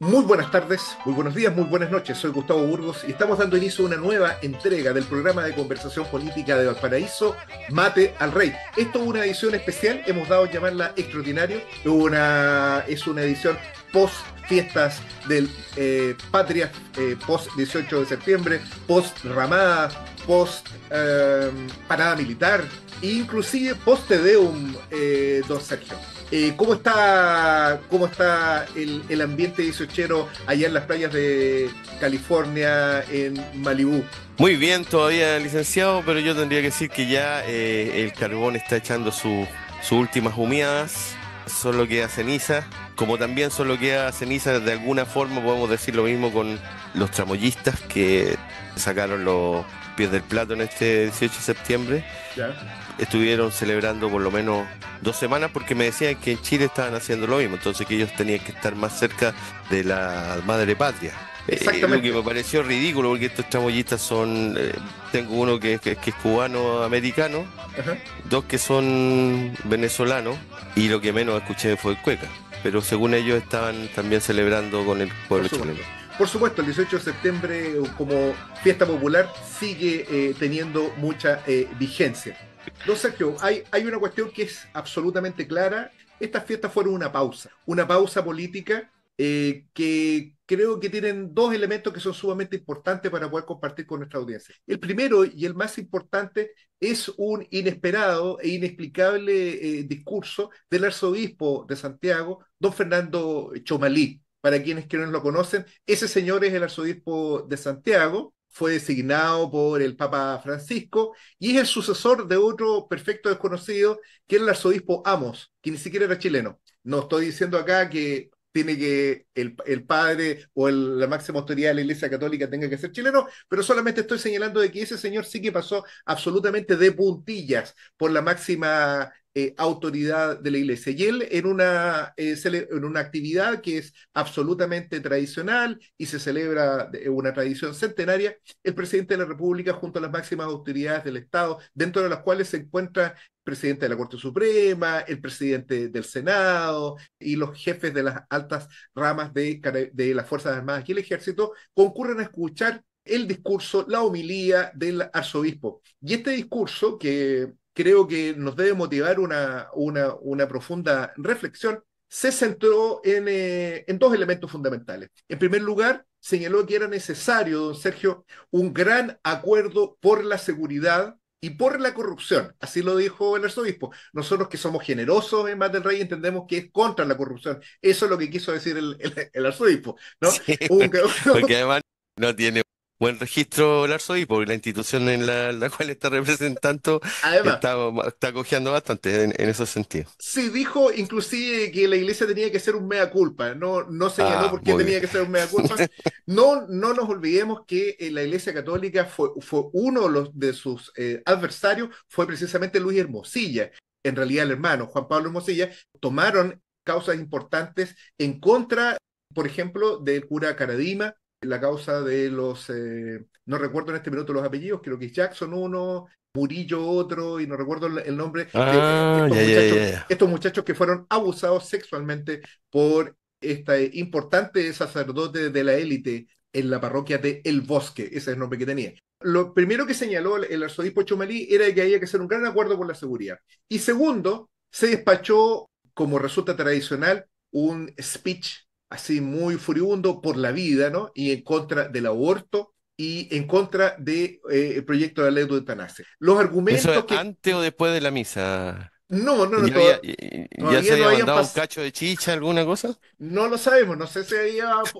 Muy buenas tardes, muy buenos días, muy buenas noches. Soy Gustavo Burgos y estamos dando inicio a una nueva entrega del programa de conversación política de Valparaíso, Mate al Rey. Esto es una edición especial, hemos dado a llamarla extraordinario. Una, es una edición post fiestas del eh, Patria, eh, post 18 de septiembre, post Ramada, post eh, Parada Militar, e inclusive post Tedeum, don Sergio. Eh, ¿Cómo está, cómo está el, el ambiente dieciochero allá en las playas de California, en Malibú? Muy bien todavía, licenciado, pero yo tendría que decir que ya eh, el carbón está echando sus últimas humeadas, solo queda ceniza, como también solo queda ceniza, de alguna forma podemos decir lo mismo con los tramoyistas que sacaron los pies del plato en este 18 de septiembre. Ya estuvieron celebrando por lo menos dos semanas porque me decían que en Chile estaban haciendo lo mismo, entonces que ellos tenían que estar más cerca de la madre patria. Exactamente. Eh, lo que me pareció ridículo porque estos tramoyistas son, eh, tengo uno que, es cubano-americano, dos que son venezolanos y lo que menos escuché fue el cueca, pero según ellos estaban también celebrando con el pueblo chileno. Por supuesto, el 18 de septiembre eh, como fiesta popular sigue teniendo mucha vigencia. Don Sergio, hay, hay una cuestión que es absolutamente clara. Estas fiestas fueron una pausa, una pausa política eh, que creo que tienen dos elementos que son sumamente importantes para poder compartir con nuestra audiencia. El primero y el más importante es un inesperado e inexplicable eh, discurso del arzobispo de Santiago, don Fernando Chomalí. Para quienes que no lo conocen, ese señor es el arzobispo de Santiago, fue designado por el Papa Francisco y es el sucesor de otro perfecto desconocido, que es el arzobispo Amos, que ni siquiera era chileno. No estoy diciendo acá que tiene que el, padre o la máxima autoridad de la Iglesia Católica tenga que ser chileno, pero solamente estoy señalando de que ese señor sí que pasó absolutamente de puntillas por la máxima eh, autoridad de la iglesia. Y él en una, eh, en una actividad que es absolutamente tradicional y se celebra eh, una tradición centenaria, el presidente de la República junto a las máximas autoridades del Estado, dentro de las cuales se encuentra el presidente de la Corte Suprema, el presidente del Senado y los jefes de las altas ramas de, de las Fuerzas Armadas y el Ejército, concurren a escuchar el discurso, la homilía del arzobispo. Y este discurso, que creo que nos debe motivar una, una, una profunda reflexión, se centró en, eh, en dos elementos fundamentales. En primer lugar, señaló que era necesario, don Sergio, un gran acuerdo por la seguridad y por la corrupción. Así lo dijo el arzobispo. Nosotros que somos generosos en Más del Rey entendemos que es contra la corrupción. Eso es lo que quiso decir el, arzobispo. ¿no? porque además no tiene buen registro y por la institución en la, cual está representando está, está bastante en, ese sentido. Sí, dijo inclusive que la iglesia tenía que ser un mea culpa, no, no señaló ah, por qué tenía que ser un mea culpa. No, no nos olvidemos que eh, la iglesia católica fue, fue uno de, sus eh, adversarios, fue precisamente Luis Hermosilla. En realidad el hermano Juan Pablo Hermosilla tomaron causas importantes en contra, por ejemplo, del cura Caradima, la causa de los, eh, no recuerdo en este minuto los apellidos, creo que Jackson uno, Murillo otro, y no recuerdo el, nombre. estos, muchachos, que fueron abusados sexualmente por este importante sacerdote de la élite en la parroquia de El Bosque, ese es el nombre que tenía. Lo primero que señaló el arzobispo Chumalí era que había que hacer un gran acuerdo con la seguridad. Y segundo, se despachó, como resulta tradicional, un speech así muy furibundo por la vida, ¿no? Y en contra del aborto y en contra del eh, proyecto de la ley de eutanasia. Los argumentos que... antes o después de la misa? No, no, no. ¿Ya, se había un cacho de chicha, alguna cosa? No lo sabemos, no sé si,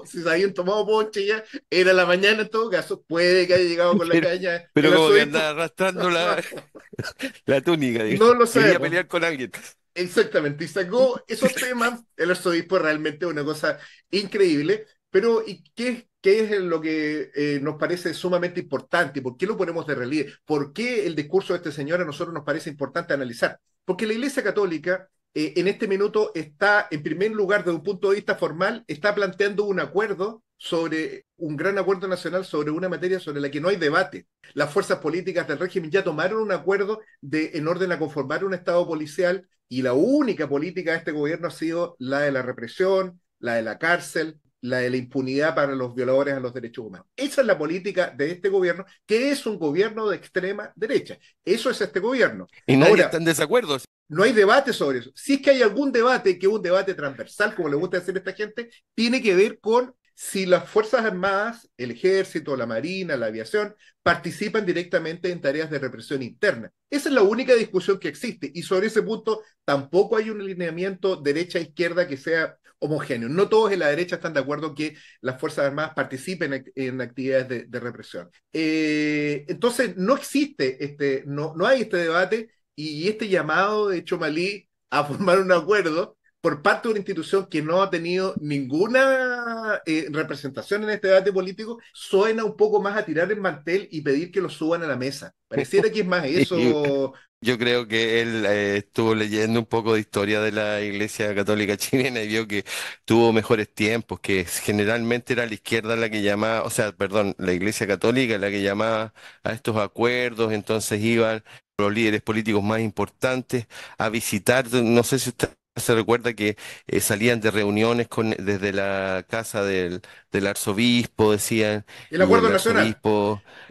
se habían tomado ponche ya. Era la mañana en todo caso, puede que haya llegado con la caña. Pero como que andaba arrastrando la, la túnica, No lo sabemos. pelear con alguien. Exactamente, y sacó esos temas, el arzobispo es realmente una cosa increíble, pero ¿y qué, qué es lo que eh, nos parece sumamente importante? ¿Por qué lo ponemos de relieve? ¿Por qué el discurso de este señor a nosotros nos parece importante analizar? Porque la Iglesia Católica eh, en este minuto está, en primer lugar, desde un punto de vista formal, está planteando un acuerdo sobre un gran acuerdo nacional sobre una materia sobre la que no hay debate. Las fuerzas políticas del régimen ya tomaron un acuerdo de, en orden a conformar un Estado policial y la única política de este gobierno ha sido la de la represión, la de la cárcel, la de la impunidad para los violadores a los derechos humanos. Esa es la política de este gobierno, que es un gobierno de extrema derecha. Eso es este gobierno. Y nadie Ahora, está en desacuerdo. No hay debate sobre eso. Si es que hay algún debate, que es un debate transversal, como le gusta decir a esta gente, tiene que ver con si las Fuerzas Armadas, el Ejército, la Marina, la Aviación, participan directamente en tareas de represión interna. Esa es la única discusión que existe y sobre ese punto tampoco hay un alineamiento derecha-izquierda que sea homogéneo. No todos en la derecha están de acuerdo que las Fuerzas Armadas participen en actividades de, represión. Eh, entonces, no existe, este, no, no hay este debate y este llamado de Chomalí a formar un acuerdo por parte de una institución que no ha tenido ninguna eh, representación en este debate político, suena un poco más a tirar el mantel y pedir que lo suban a la mesa. Pareciera que es más eso. Yo creo que él eh, estuvo leyendo un poco de historia de la Iglesia Católica Chilena y vio que tuvo mejores tiempos, que generalmente era la izquierda la que llamaba, o sea, perdón, la Iglesia Católica la que llamaba a estos acuerdos, entonces iban los líderes políticos más importantes a visitar, no sé si usted se recuerda que eh, salían de reuniones con, desde la casa del, arzobispo, decían. Y el acuerdo nacional.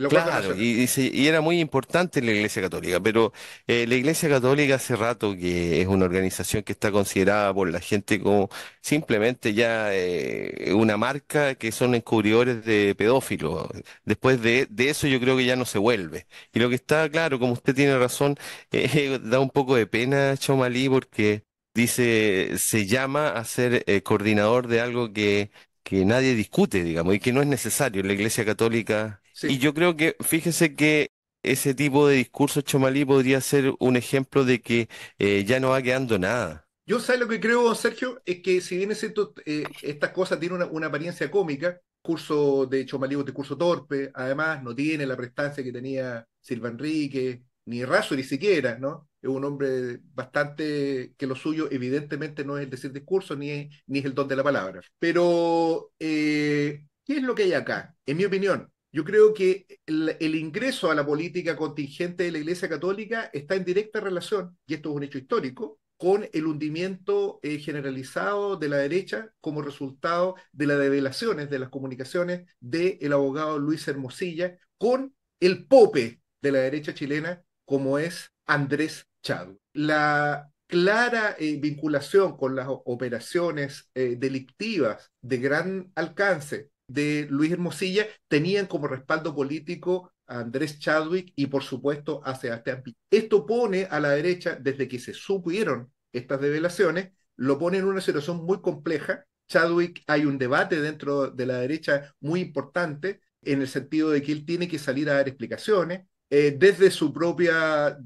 claro, Y, era muy importante la Iglesia Católica, pero eh, la Iglesia Católica hace rato que es una organización que está considerada por la gente como simplemente ya eh, una marca que son encubridores de pedófilos. Después de, de, eso yo creo que ya no se vuelve. Y lo que está claro, como usted tiene razón, da un poco de pena, Chomalí, porque dice, se llama a ser eh, coordinador de algo que, nadie discute, digamos, y que no es necesario en la Iglesia Católica. Y yo creo que, fíjense que ese tipo de discurso, Chomalí, podría ser un ejemplo de que eh, ya no va quedando nada. yo sé lo que creo, Sergio, es que si bien cierto, eh, estas cosas tienen una, apariencia cómica, curso de Chomalí o un discurso torpe, además no tiene la prestancia que tenía Silva Enrique, ni raso ni siquiera, ¿no? Es un hombre bastante que lo suyo evidentemente no es el decir discurso ni es, ni es el don de la palabra. Pero, eh, ¿qué es lo que hay acá? En mi opinión, yo creo que el, ingreso a la política contingente de la Iglesia Católica está en directa relación, y esto es un hecho histórico, con el hundimiento eh, generalizado de la derecha como resultado de las revelaciones, de las comunicaciones del abogado Luis Hermosilla con el pope de la derecha chilena como es Andrés Chadwick. La clara eh, vinculación con las operaciones eh, delictivas de gran alcance de Luis Hermosilla tenían como respaldo político a Andrés Chadwick y por supuesto a Sebastián Esto pone a la derecha, desde que se supieron estas revelaciones, lo pone en una situación muy compleja. Chadwick, hay un debate dentro de la derecha muy importante en el sentido de que él tiene que salir a dar explicaciones, eh, desde su propio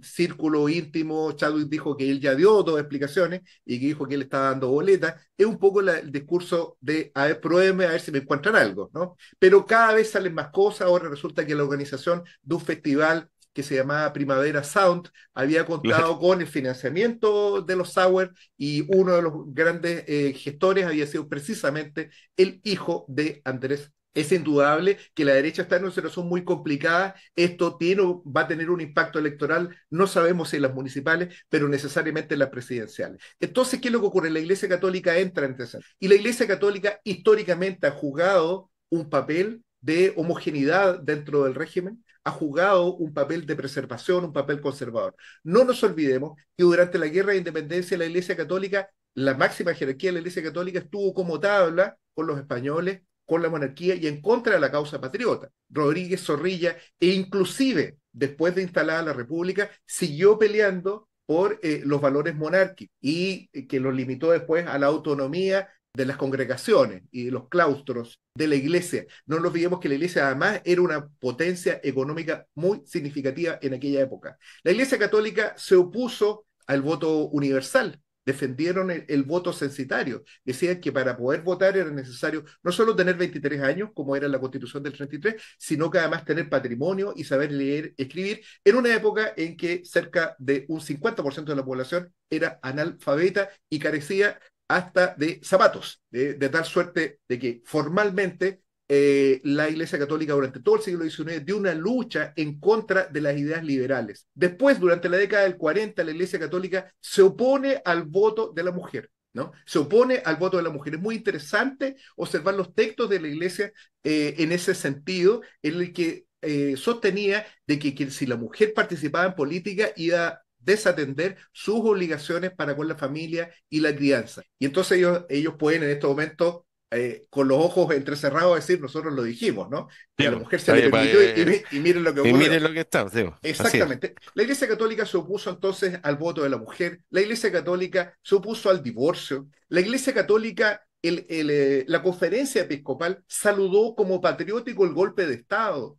círculo íntimo, Chadwick dijo que él ya dio dos explicaciones y que dijo que él estaba dando boletas. Es un poco el discurso de, a ver, pruébeme, a ver si me encuentran algo, ¿no? Pero cada vez salen más cosas. Ahora resulta que la organización de un festival que se llamaba Primavera Sound, había contado con el financiamiento de los Sauer y uno de los grandes eh, gestores había sido precisamente el hijo de Andrés es indudable que la derecha está en una situación muy complicada. Esto tiene, va a tener un impacto electoral, no sabemos si en las municipales, pero necesariamente en las presidenciales. Entonces, ¿qué es lo que ocurre? La Iglesia Católica entra en Y la Iglesia Católica históricamente ha jugado un papel de homogeneidad dentro del régimen, ha jugado un papel de preservación, un papel conservador. No nos olvidemos que durante la Guerra de Independencia la Iglesia Católica, la máxima jerarquía de la Iglesia Católica estuvo como tabla con los españoles con la monarquía y en contra de la causa patriota. Rodríguez Zorrilla, e inclusive después de instalar la República, siguió peleando por eh, los valores monárquicos y eh, que los limitó después a la autonomía de las congregaciones y de los claustros de la iglesia. No nos olvidemos que la iglesia además era una potencia económica muy significativa en aquella época. La iglesia católica se opuso al voto universal defendieron el, voto censitario. Decían que para poder votar era necesario no solo tener 23 años, como era la constitución del 33, sino que además tener patrimonio y saber leer, escribir, en una época en que cerca de un 50% de la población era analfabeta y carecía hasta de zapatos, de, de tal suerte de que formalmente eh, la Iglesia Católica durante todo el siglo XIX dio una lucha en contra de las ideas liberales. Después, durante la década del 40, la Iglesia Católica se opone al voto de la mujer. ¿No? Se opone al voto de la mujer. Es muy interesante observar los textos de la Iglesia eh, en ese sentido, en el que eh, sostenía de que, si la mujer participaba en política iba a desatender sus obligaciones para con la familia y la crianza. Y entonces ellos, ellos pueden en este momento eh, con los ojos entrecerrados decir, nosotros lo dijimos, ¿no? Que la mujer se le eh, y, miren lo que miren lo que está. Exactamente. La Iglesia Católica se opuso entonces al voto de la mujer, la Iglesia Católica se opuso al divorcio, la Iglesia Católica, eh, la conferencia episcopal saludó como patriótico el golpe de Estado.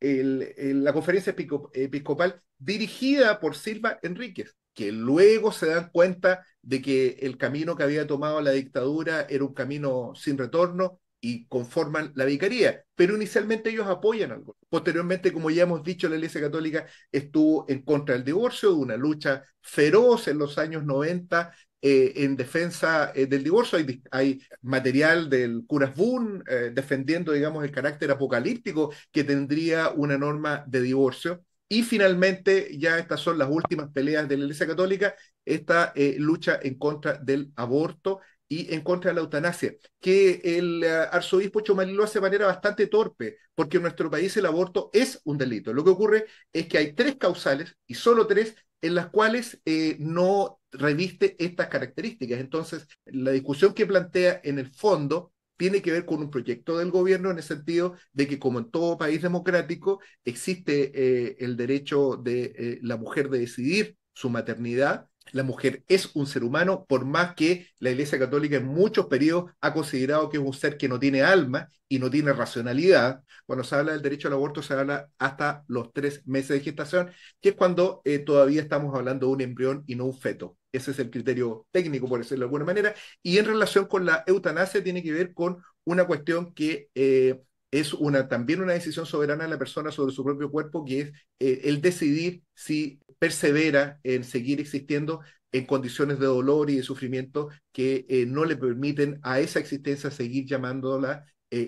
la conferencia episcopal dirigida por Silva Enríquez que luego se dan cuenta de que el camino que había tomado la dictadura era un camino sin retorno y conforman la vicaría. Pero inicialmente ellos apoyan algo. Posteriormente, como ya hemos dicho, la Iglesia Católica estuvo en contra del divorcio, de una lucha feroz en los años 90 eh, en defensa eh, del divorcio. Hay, material del curas Boone eh, defendiendo, digamos, el carácter apocalíptico que tendría una norma de divorcio. Y finalmente, ya estas son las últimas peleas de la Iglesia Católica, esta eh, lucha en contra del aborto y en contra de la eutanasia, que el eh, arzobispo Chomalí lo hace de manera bastante torpe, porque en nuestro país el aborto es un delito. Lo que ocurre es que hay tres causales, y solo tres, en las cuales eh, no reviste estas características. Entonces, la discusión que plantea en el fondo tiene que ver con un proyecto del gobierno en el sentido de que, como en todo país democrático, existe eh, el derecho de eh, la mujer de decidir su maternidad. La mujer es un ser humano, por más que la Iglesia Católica en muchos periodos ha considerado que es un ser que no tiene alma y no tiene racionalidad. Cuando se habla del derecho al aborto, se habla hasta los tres meses de gestación, que es cuando eh, todavía estamos hablando de un embrión y no un feto. Ese es el criterio técnico, por decirlo de alguna manera. Y en relación con la eutanasia tiene que ver con una cuestión que eh, es una, también una decisión soberana de la persona sobre su propio cuerpo, que es eh, el decidir si persevera en seguir existiendo en condiciones de dolor y de sufrimiento que eh, no le permiten a esa existencia seguir llamándola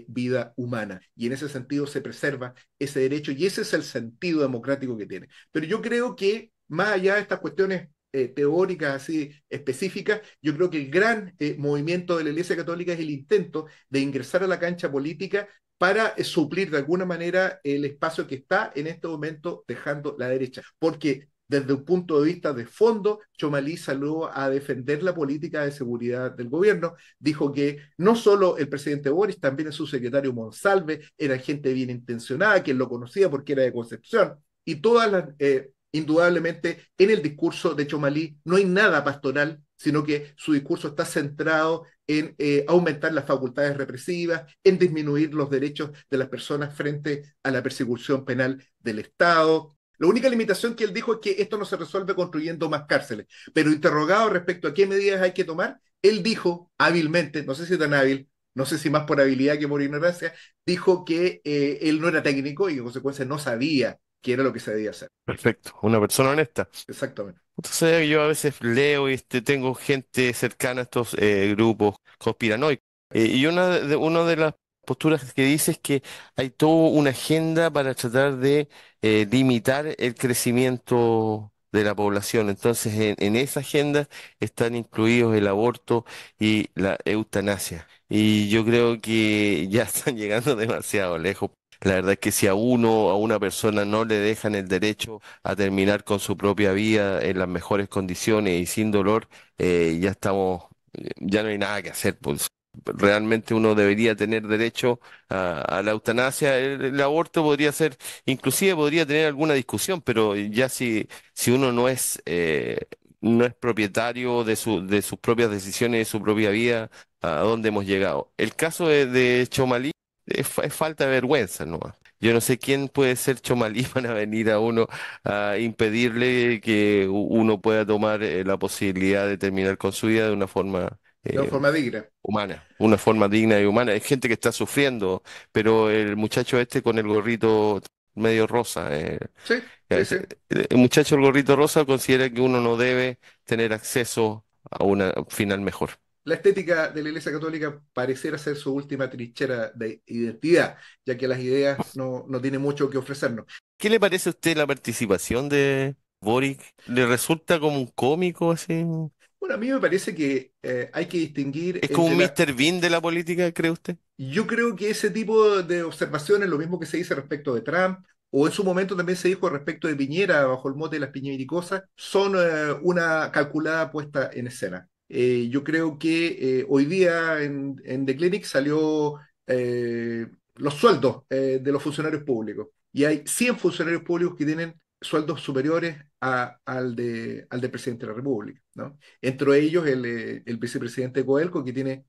vida humana. Y en ese sentido se preserva ese derecho y ese es el sentido democrático que tiene. Pero yo creo que más allá de estas cuestiones eh, teóricas así específicas, yo creo que el gran eh, movimiento de la Iglesia Católica es el intento de ingresar a la cancha política para eh, suplir de alguna manera el espacio que está en este momento dejando la derecha. Porque desde un punto de vista de fondo, Chomalí salió a defender la política de seguridad del gobierno. Dijo que no solo el presidente Boris, también su secretario Monsalve era gente bien intencionada, quien lo conocía porque era de Concepción, y todas las eh, indudablemente en el discurso de Chomalí no hay nada pastoral, sino que su discurso está centrado en eh, aumentar las facultades represivas, en disminuir los derechos de las personas frente a la persecución penal del Estado. La única limitación que él dijo es que esto no se resuelve construyendo más cárceles, pero interrogado respecto a qué medidas hay que tomar, él dijo hábilmente, no sé si tan hábil, no sé si más por habilidad que por ignorancia, dijo que eh, él no era técnico y en consecuencia no sabía Quiere lo que se debía hacer. Perfecto, una persona honesta. Exactamente. Entonces eh, yo a veces leo y este, tengo gente cercana a estos eh, grupos conspiranoicos. Eh, y una de, de las posturas que dice es que hay toda una agenda para tratar de limitar el crecimiento de la población. Entonces, en, esa agenda están incluidos el aborto y la eutanasia. Y yo creo que ya están llegando demasiado lejos la verdad es que si a uno, a una persona no le dejan el derecho a terminar con su propia vida en las mejores condiciones y sin dolor, eh, ya estamos, eh, ya no hay nada que hacer, pues. realmente uno debería tener derecho a, la eutanasia. El, aborto podría ser, inclusive podría tener alguna discusión, pero ya si, si uno no es, eh, no es propietario de, su, de sus propias decisiones, de su propia vida, a dónde hemos llegado. El caso de, de Chomalí. Es, falta de vergüenza no. Yo no sé quién puede ser chomalí para venir a uno a impedirle que uno pueda tomar eh, la posibilidad de terminar con su vida de una forma eh, forma digna. humana, una forma digna y humana. Hay gente que está sufriendo, pero el muchacho este con el gorrito medio rosa, eh, Sí, el muchacho el gorrito rosa considera que uno no debe tener acceso a una final mejor la estética de la Iglesia Católica pareciera ser su última trinchera de identidad, ya que las ideas no, tienen mucho que ofrecernos. ¿Qué le parece a usted la participación de Boric? ¿Le resulta como un cómico así? Bueno, a mí me parece que eh, hay que distinguir. ¿Es como un Mr. Bean de la política, cree usted? Yo creo que ese tipo de observaciones, lo mismo que se dice respecto de Trump, o en su momento también se dijo respecto de Piñera, bajo el mote de las piñericosas, son eh, una calculada puesta en escena. Eh, yo creo que eh, hoy día en, The Clinic salió eh, los sueldos de los funcionarios públicos. Y hay 100 funcionarios públicos que tienen sueldos superiores al, de, al del presidente de la República. ¿no? Entre ellos el, el vicepresidente Coelco, que tiene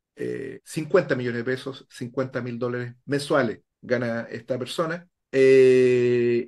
50 millones de pesos, 50 mil dólares mensuales gana esta persona.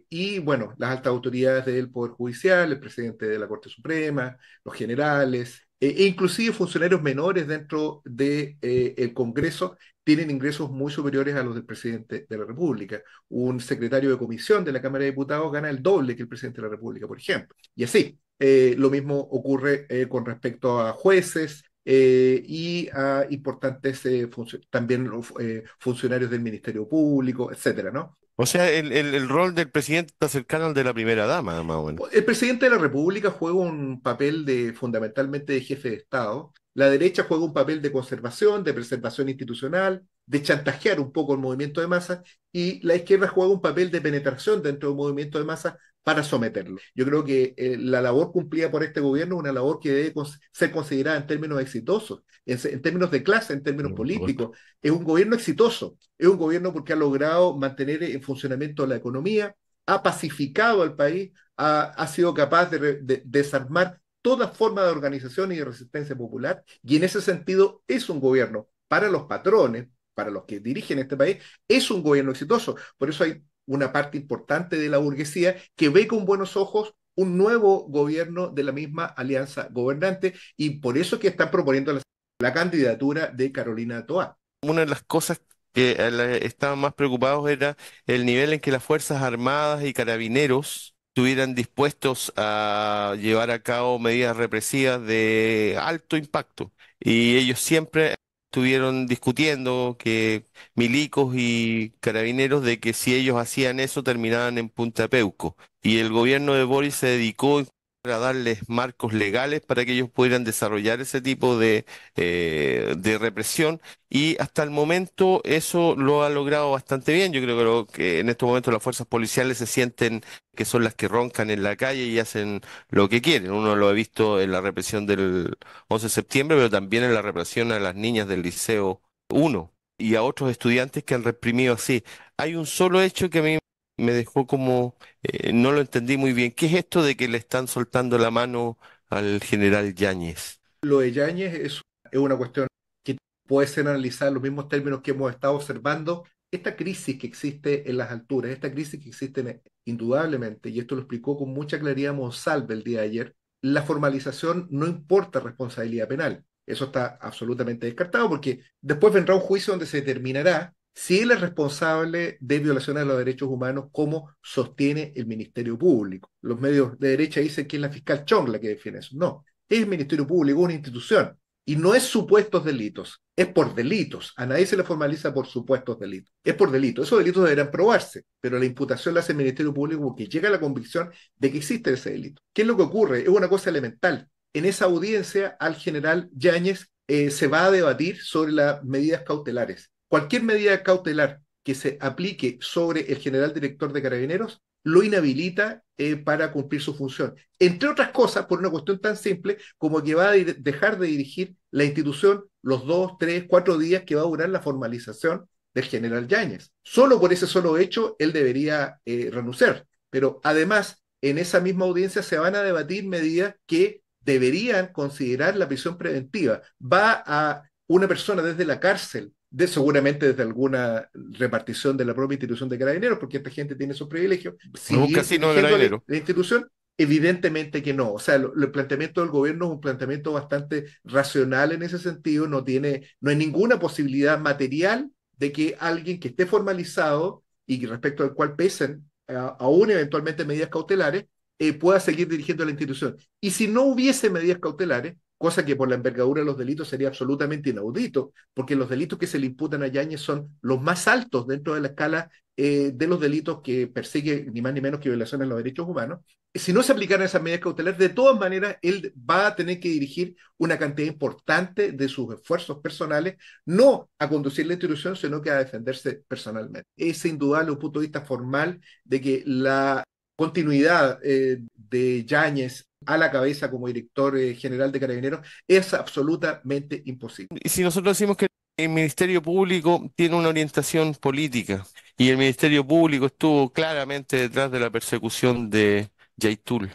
y bueno, las altas autoridades del Poder Judicial, el presidente de la Corte Suprema, los generales, eh, e inclusive funcionarios menores dentro del de, eh, Congreso tienen ingresos muy superiores a los del presidente de la República. Un secretario de comisión de la Cámara de Diputados gana el doble que el presidente de la República, por ejemplo. Y así, eh, lo mismo ocurre con respecto a jueces, eh, y a ah, importantes eh, también eh, funcionarios del Ministerio Público, etcétera, ¿no? O sea, el, el, rol del presidente está cercano al de la primera dama, más El presidente de la República juega un papel de fundamentalmente de jefe de Estado. La derecha juega un papel de conservación, de preservación institucional, de chantajear un poco el movimiento de masas, y la izquierda juega un papel de penetración dentro del movimiento de masas para someterlo. Yo creo que eh, la labor cumplida por este gobierno es una labor que debe ser considerada en términos exitosos, en, términos de clase, en términos políticos. Es un gobierno exitoso, es un gobierno porque ha logrado mantener en funcionamiento la economía, ha pacificado al país, ha, ha sido capaz de, de, desarmar toda forma de organización y de resistencia popular, y en ese sentido es un gobierno para los patrones, para los que dirigen este país, es un gobierno exitoso. Por eso hay una parte importante de la burguesía que ve con buenos ojos un nuevo gobierno de la misma alianza gobernante y por eso que están proponiendo la, candidatura de Carolina Toa. Una de las cosas que eh, estaban más preocupados era el nivel en que las Fuerzas Armadas y Carabineros estuvieran dispuestos a llevar a cabo medidas represivas de alto impacto. Y ellos siempre estuvieron discutiendo que milicos y carabineros de que si ellos hacían eso terminaban en Punta Peuco. Y el gobierno de Boris se dedicó a darles marcos legales para que ellos pudieran desarrollar ese tipo eh, de, represión y hasta el momento eso lo ha logrado bastante bien. Yo creo que, que en estos momentos las fuerzas policiales se sienten que son las que roncan en la calle y hacen lo que quieren. Uno lo ha visto en la represión del 11 de septiembre, pero también en la represión a las niñas del Liceo 1 y a otros estudiantes que han reprimido así. Hay un solo hecho que a mí me dejó como, eh, no lo entendí muy bien. ¿Qué es esto de que le están soltando la mano al general Yáñez? Lo de Yáñez es, una cuestión que puede ser analizada en los mismos términos que hemos estado observando. Esta crisis que existe en las alturas, esta crisis que existe indudablemente, y esto lo explicó con mucha claridad Monsalve el día de ayer, la formalización no importa responsabilidad penal. Eso está absolutamente descartado porque después vendrá un juicio donde se determinará si él es responsable de violaciones de los derechos humanos, ¿cómo sostiene el Ministerio Público. Los medios de derecha dicen que es la fiscal Chong la que defiende eso. No, es el Ministerio Público, una institución. Y no es supuestos delitos, es por delitos. A nadie se le formaliza por supuestos delitos. Es por delitos. Esos delitos deberán probarse, pero la imputación la hace el Ministerio Público porque llega a la convicción de que existe ese delito. ¿Qué es lo que ocurre? Es una cosa elemental. En esa audiencia al general Yáñez eh, se va a debatir sobre las medidas cautelares cualquier medida cautelar que se aplique sobre el general director de carabineros lo inhabilita eh, para cumplir su función. Entre otras cosas, por una cuestión tan simple como que va a dejar de dirigir la institución los dos, tres, cuatro días que va a durar la formalización del general Yáñez. Solo por ese solo hecho él debería eh, renunciar. Pero además, en esa misma audiencia se van a debatir medidas que deberían considerar la prisión preventiva. Va a una persona desde la cárcel de, seguramente desde alguna repartición de la propia institución de carabineros, porque esta gente tiene sus privilegios. un casino de La, institución, Evidentemente que no. O sea, el planteamiento del gobierno es un planteamiento bastante racional en ese sentido. No tiene, no hay ninguna posibilidad material de que alguien que esté formalizado y respecto al cual pesen eh, aún eventualmente medidas cautelares, eh, pueda seguir dirigiendo la institución. Y si no hubiese medidas cautelares, cosa que por la envergadura de los delitos sería absolutamente inaudito, porque los delitos que se le imputan a Yáñez son los más altos dentro de la escala eh, de los delitos que persigue ni más ni menos que violaciones a los derechos humanos. Si no se aplicaran esas medidas cautelares, de todas maneras, él va a tener que dirigir una cantidad importante de sus esfuerzos personales, no a conducir la institución, sino que a defenderse personalmente. Es indudable un punto de vista formal de que la continuidad eh, de Yáñez a la cabeza como director eh, general de Carabineros es absolutamente imposible. Y si nosotros decimos que el Ministerio Público tiene una orientación política y el Ministerio Público estuvo claramente detrás de la persecución de Yaitul,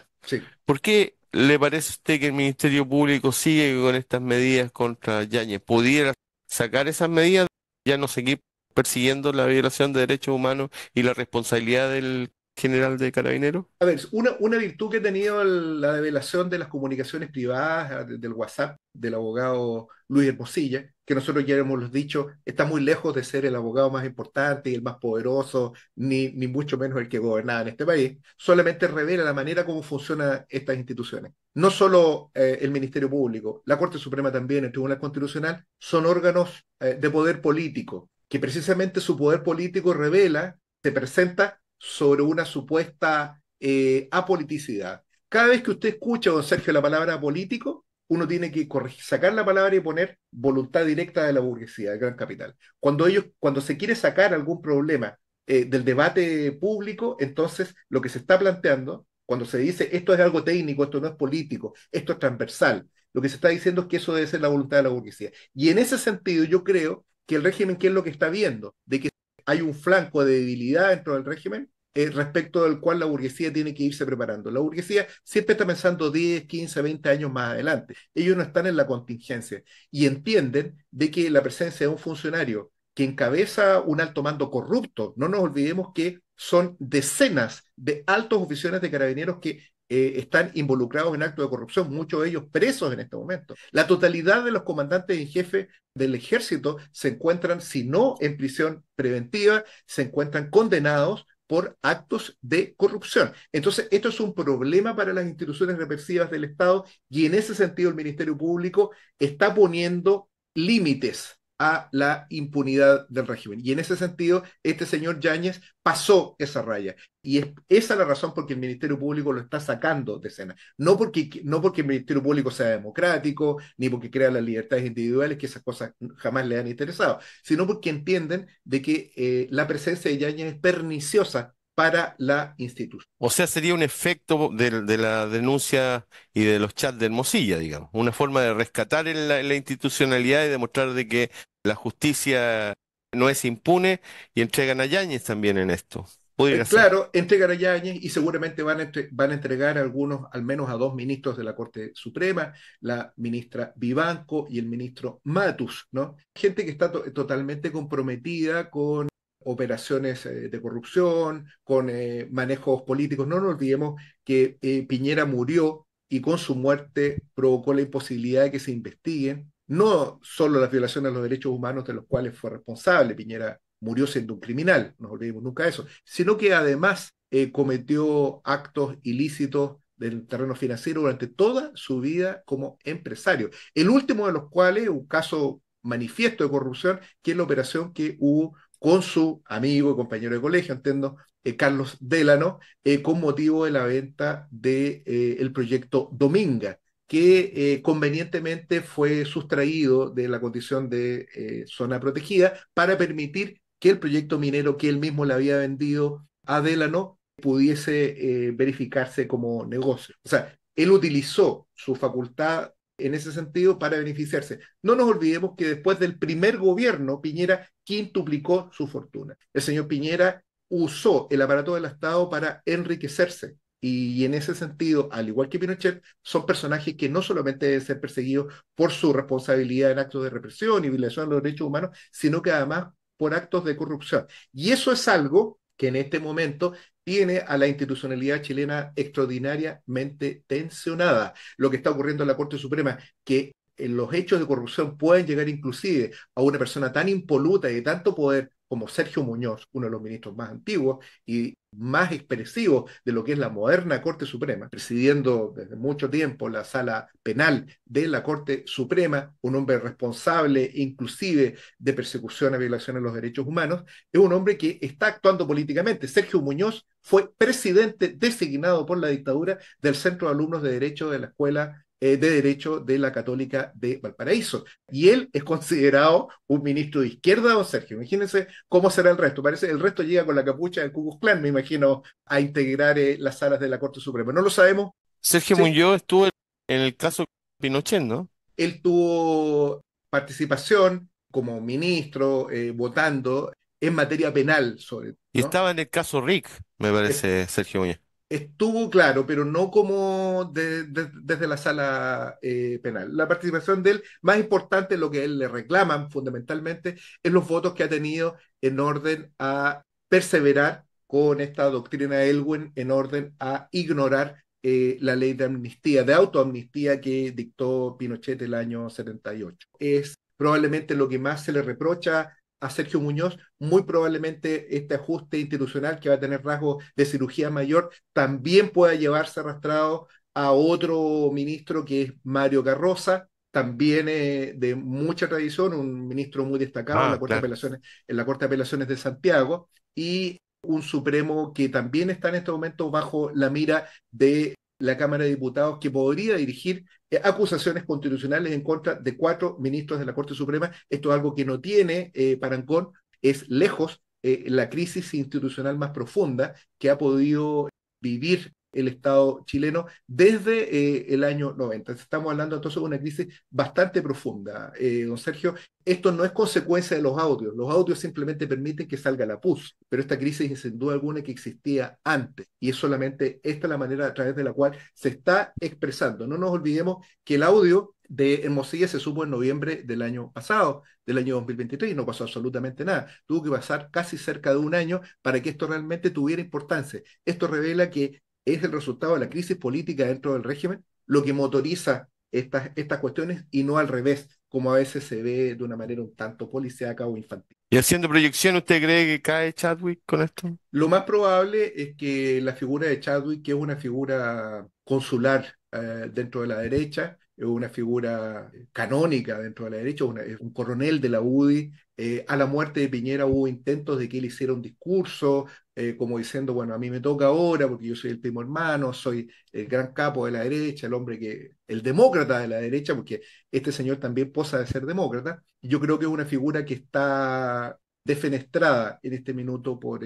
¿por qué le parece a usted que el Ministerio Público sigue con estas medidas contra Yañez? ¿Pudiera sacar esas medidas, ya no seguir persiguiendo la violación de derechos humanos y la responsabilidad del general de Carabinero? A ver, una, una virtud que ha tenido la revelación de las comunicaciones privadas, ah, del WhatsApp del abogado Luis Hermosilla, que nosotros ya hemos dicho, está muy lejos de ser el abogado más importante y el más poderoso, ni, mucho menos el que gobernaba en este país, solamente revela la manera como funcionan estas instituciones. No solo eh, el Ministerio Público, la Corte Suprema también, el Tribunal Constitucional, son órganos eh, de poder político, que precisamente su poder político revela, se presenta sobre una supuesta eh, apoliticidad. Cada vez que usted escucha, don Sergio, la palabra político, uno tiene que sacar la palabra y poner voluntad directa de la burguesía, del gran capital. Cuando, ellos, cuando se quiere sacar algún problema eh, del debate público, entonces lo que se está planteando, cuando se dice esto es algo técnico, esto no es político, esto es transversal, lo que se está diciendo es que eso debe ser la voluntad de la burguesía. Y en ese sentido yo creo que el régimen, ¿qué es lo que está viendo? De que hay un flanco de debilidad dentro del régimen eh, respecto del cual la burguesía tiene que irse preparando. La burguesía siempre está pensando 10, 15, 20 años más adelante. Ellos no están en la contingencia y entienden de que la presencia de un funcionario que encabeza un alto mando corrupto, no nos olvidemos que son decenas de altos oficiales de carabineros que eh, están involucrados en actos de corrupción, muchos de ellos presos en este momento. La totalidad de los comandantes en jefe del ejército se encuentran, si no en prisión preventiva, se encuentran condenados por actos de corrupción. Entonces, esto es un problema para las instituciones represivas del Estado y en ese sentido el Ministerio Público está poniendo límites a la impunidad del régimen. Y en ese sentido, este señor Yáñez pasó esa raya. Y esa es la razón por la que el Ministerio Público lo está sacando de escena. No porque, no porque el Ministerio Público sea democrático, ni porque crea las libertades individuales, que esas cosas jamás le han interesado, sino porque entienden de que eh, la presencia de Yáñez es perniciosa para la institución. O sea, sería un efecto de, la denuncia y de los chats de Hermosilla, digamos, una forma de rescatar la, institucionalidad y demostrar de que la justicia no es impune y entregan a Yáñez también en esto. Eh, claro, entregan a Yáñez y seguramente van a, van a entregar algunos, al menos a dos ministros de la Corte Suprema, la ministra Vivanco y el ministro Matus, ¿no? Gente que está totalmente comprometida con operaciones eh, de corrupción, con eh, manejos políticos. No nos olvidemos que eh, Piñera murió y con su muerte provocó la imposibilidad de que se investiguen no solo las violaciones a los derechos humanos de los cuales fue responsable, Piñera murió siendo un criminal, no olvidemos nunca eso, sino que además cometió actos ilícitos del terreno financiero durante toda su vida como empresario. El último de los cuales, un caso manifiesto de corrupción, que es la operación que hubo con su amigo y compañero de colegio, entiendo, eh, Carlos Delano, eh, con motivo de la venta del de, eh, el proyecto Dominga, que convenientemente fue sustraído de la condición de zona protegida para permitir que el proyecto minero que él mismo le había vendido a Delano pudiese verificarse como negocio. O sea, él utilizó su facultad en ese sentido para beneficiarse. No nos olvidemos que después del primer gobierno, Piñera quintuplicó su fortuna. El señor Piñera usó el aparato del Estado para enriquecerse. Y en ese sentido, al igual que Pinochet, son personajes que no solamente deben ser perseguidos por su responsabilidad en actos de represión y violación de los derechos humanos, sino que además por actos de corrupción. Y eso es algo que en este momento tiene a la institucionalidad chilena extraordinariamente tensionada. Lo que está ocurriendo en la Corte Suprema, que en eh, los hechos de corrupción pueden llegar inclusive a una persona tan impoluta y de tanto poder como Sergio Muñoz, uno de los ministros más antiguos y más expresivos de lo que es la moderna Corte Suprema, presidiendo desde mucho tiempo la sala penal de la Corte Suprema, un hombre responsable inclusive de persecución a violaciones de los derechos humanos, es un hombre que está actuando políticamente. Sergio Muñoz fue presidente designado por la dictadura del Centro de Alumnos de Derecho de la Escuela eh, de Derecho de la Católica de Valparaíso. Y él es considerado un ministro de izquierda, don Sergio. Imagínense cómo será el resto. Parece el resto llega con la capucha del Ku Clan, me imagino, a integrar eh, las salas de la Corte Suprema. No lo sabemos. Sergio Muñoz estuvo en el caso Pinochet, ¿no? Él tuvo participación como ministro, eh, votando en materia penal sobre Y estaba en el caso Rick, me parece, Sergio Muñoz estuvo claro, pero no como desde la sala eh, penal. La participación de él, más importante, lo que él le reclaman fundamentalmente, es los votos que ha tenido en orden a perseverar con esta doctrina Elwin, en orden a ignorar eh, la ley de amnistía, de autoamnistía que dictó Pinochet el año 78. Es probablemente lo que más se le reprocha a Sergio Muñoz, muy probablemente este ajuste institucional que va a tener rasgos de cirugía mayor también pueda llevarse arrastrado a otro ministro que es Mario Carroza, también eh, de mucha tradición, un ministro muy destacado en, ah, la Corte de Apelaciones, en la Corte de Apelaciones de Santiago, y un Supremo que también está en este momento bajo la mira de la Cámara de Diputados que podría dirigir eh, acusaciones constitucionales en contra de cuatro ministros de la Corte Suprema. Esto es algo que no tiene eh, Parancón, es lejos eh, la crisis institucional más profunda que ha podido vivir el Estado chileno desde eh, el año 90. Estamos hablando entonces de una crisis bastante profunda, eh, don Sergio. Esto no es consecuencia de los audios, los audios simplemente permiten que salga la pus, pero esta crisis sin duda alguna que existía antes y es solamente esta la manera a través de la cual se está expresando. No nos olvidemos que el audio de Hermosilla se supo en noviembre del año pasado, del año 2023, y no pasó absolutamente nada. Tuvo que pasar casi cerca de un año para que esto realmente tuviera importancia. Esto revela que es el resultado de la crisis política dentro del régimen lo que motoriza estas, estas cuestiones y no al revés, como a veces se ve de una manera un tanto policíaca o infantil. ¿Y haciendo proyección, usted cree que cae Chadwick con esto? Lo más probable es que la figura de Chadwick, que es una figura consular eh, dentro de la derecha, es una figura eh, canónica dentro de la derecha, un coronel de la UDI. Eh, a la muerte de Piñera hubo intentos de que él hiciera un discurso, eh, como diciendo, bueno, a mí me toca ahora porque yo soy el primo hermano, soy el gran capo de la derecha, el hombre que, el demócrata de la derecha, porque este señor también posa de ser demócrata. Yo creo que es una figura que está defenestrada en este minuto por,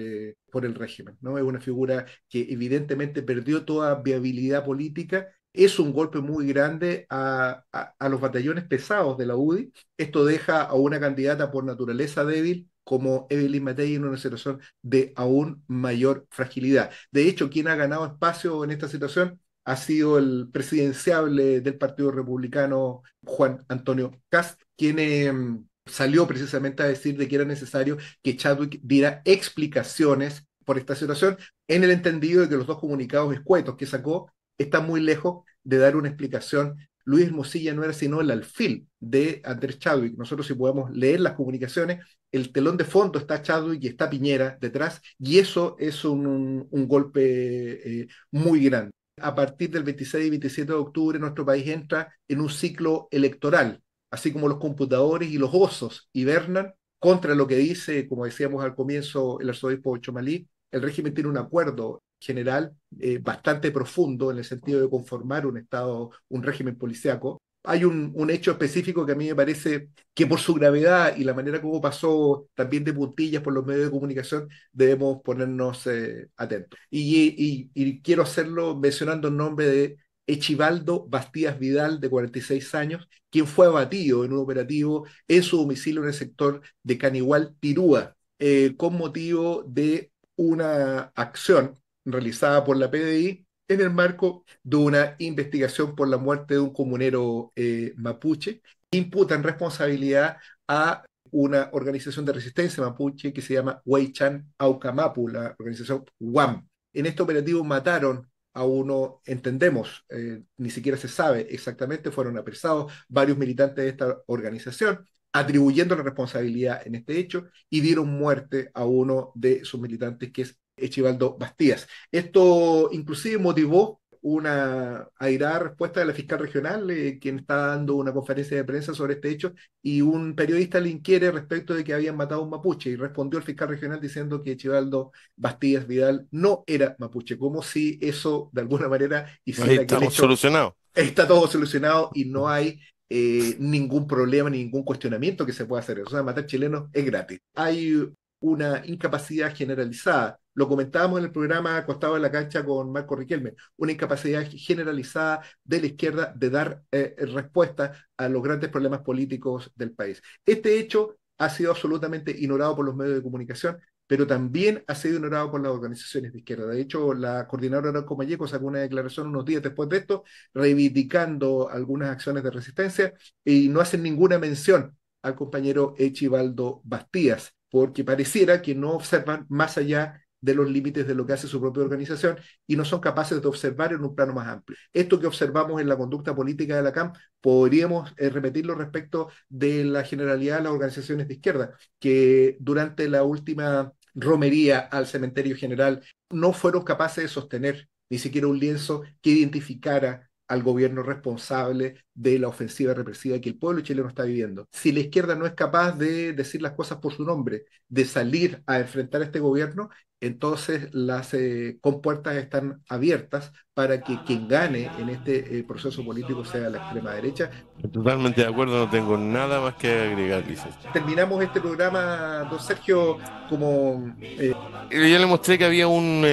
por el régimen. ¿no? Es una figura que evidentemente perdió toda viabilidad política es un golpe muy grande a, los batallones pesados de la UDI. Esto deja a una candidata por naturaleza débil como Evelyn Matei en una situación de aún mayor fragilidad. De hecho, quien ha ganado espacio en esta situación ha sido el presidenciable del Partido Republicano, Juan Antonio Cast, quien em, salió precisamente a decir que era necesario que Chadwick diera explicaciones por esta situación, en el entendido de que los dos comunicados escuetos que sacó está muy lejos de dar una explicación. Luis Mosilla no era sino el alfil de Andrés Chadwick. Nosotros si podemos leer las comunicaciones, el telón de fondo está Chadwick y está Piñera detrás, y eso es un, golpe eh, muy grande. A partir del 26 y 27 de octubre nuestro país entra en un ciclo electoral, así como los computadores y los osos hibernan contra lo que dice, como decíamos al comienzo, el arzobispo Ochomalí, el régimen tiene un acuerdo general eh, bastante profundo en el sentido de conformar un Estado, un régimen policíaco. Hay un, un, hecho específico que a mí me parece que por su gravedad y la manera como pasó también de puntillas por los medios de comunicación, debemos ponernos eh, atentos. Y, y, y, quiero hacerlo mencionando el nombre de Echivaldo Bastías Vidal, de 46 años, quien fue abatido en un operativo en su domicilio en el sector de Canigual, Tirúa, eh, con motivo de una acción realizada por la PDI en el marco de una investigación por la muerte de un comunero eh, mapuche, imputan responsabilidad a una organización de resistencia mapuche que se llama Weichan Aucamapu, la organización WAM. En este operativo mataron a uno, entendemos, eh, ni siquiera se sabe exactamente, fueron apresados varios militantes de esta organización, atribuyendo la responsabilidad en este hecho y dieron muerte a uno de sus militantes que es Echivaldo Bastías. Esto inclusive motivó una airada respuesta de la fiscal regional, eh, quien está dando una conferencia de prensa sobre este hecho, y un periodista le inquiere respecto de que habían matado a un mapuche, y respondió el fiscal regional diciendo que Echivaldo Bastías Vidal no era mapuche, como si eso de alguna manera hiciera que solucionado. Está todo solucionado y no hay eh, ningún problema, ningún cuestionamiento que se pueda hacer. O sea, matar chilenos es gratis. Hay una incapacidad generalizada lo comentábamos en el programa Acostado en la Cancha con Marco Riquelme, una incapacidad generalizada de la izquierda de dar eh, respuesta a los grandes problemas políticos del país. Este hecho ha sido absolutamente ignorado por los medios de comunicación, pero también ha sido ignorado por las organizaciones de izquierda. De hecho, la coordinadora Arauco Malleco sacó una declaración unos días después de esto, reivindicando algunas acciones de resistencia y no hacen ninguna mención al compañero Echivaldo Bastías, porque pareciera que no observan más allá de los límites de lo que hace su propia organización y no son capaces de observar en un plano más amplio. Esto que observamos en la conducta política de la CAM podríamos eh, repetirlo respecto de la generalidad de las organizaciones de izquierda, que durante la última romería al cementerio general no fueron capaces de sostener ni siquiera un lienzo que identificara al gobierno responsable de la ofensiva represiva que el pueblo chileno está viviendo. Si la izquierda no es capaz de decir las cosas por su nombre, de salir a enfrentar a este gobierno, entonces las eh, compuertas están abiertas para que quien gane en este eh, proceso político sea la extrema derecha. Totalmente de acuerdo, no tengo nada más que agregar, dice. Terminamos este programa, don Sergio, como... Eh... eh ya le mostré que había un...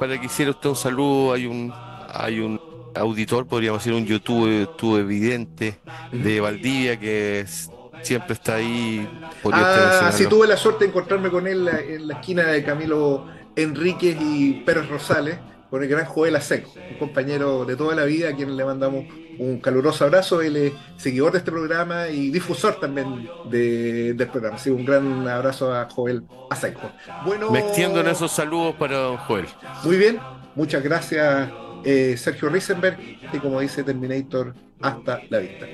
para que hiciera usted un saludo, hay un... Hay un auditor, podríamos decir, un YouTube, evidente de Valdivia que siempre está ahí. Ah, sí, tuve la suerte de encontrarme con él en la esquina de Camilo Enríquez y Pérez Rosales, con el gran Joel Aseco, un compañero de toda la vida a quien le mandamos un caluroso abrazo. Él es seguidor de este programa y difusor también de, del programa. Así un gran abrazo a Joel Aseco. Bueno, Me extiendo en esos saludos para don Joel. Muy bien, muchas gracias eh, Sergio Risenberg y como dice Terminator, hasta la vista.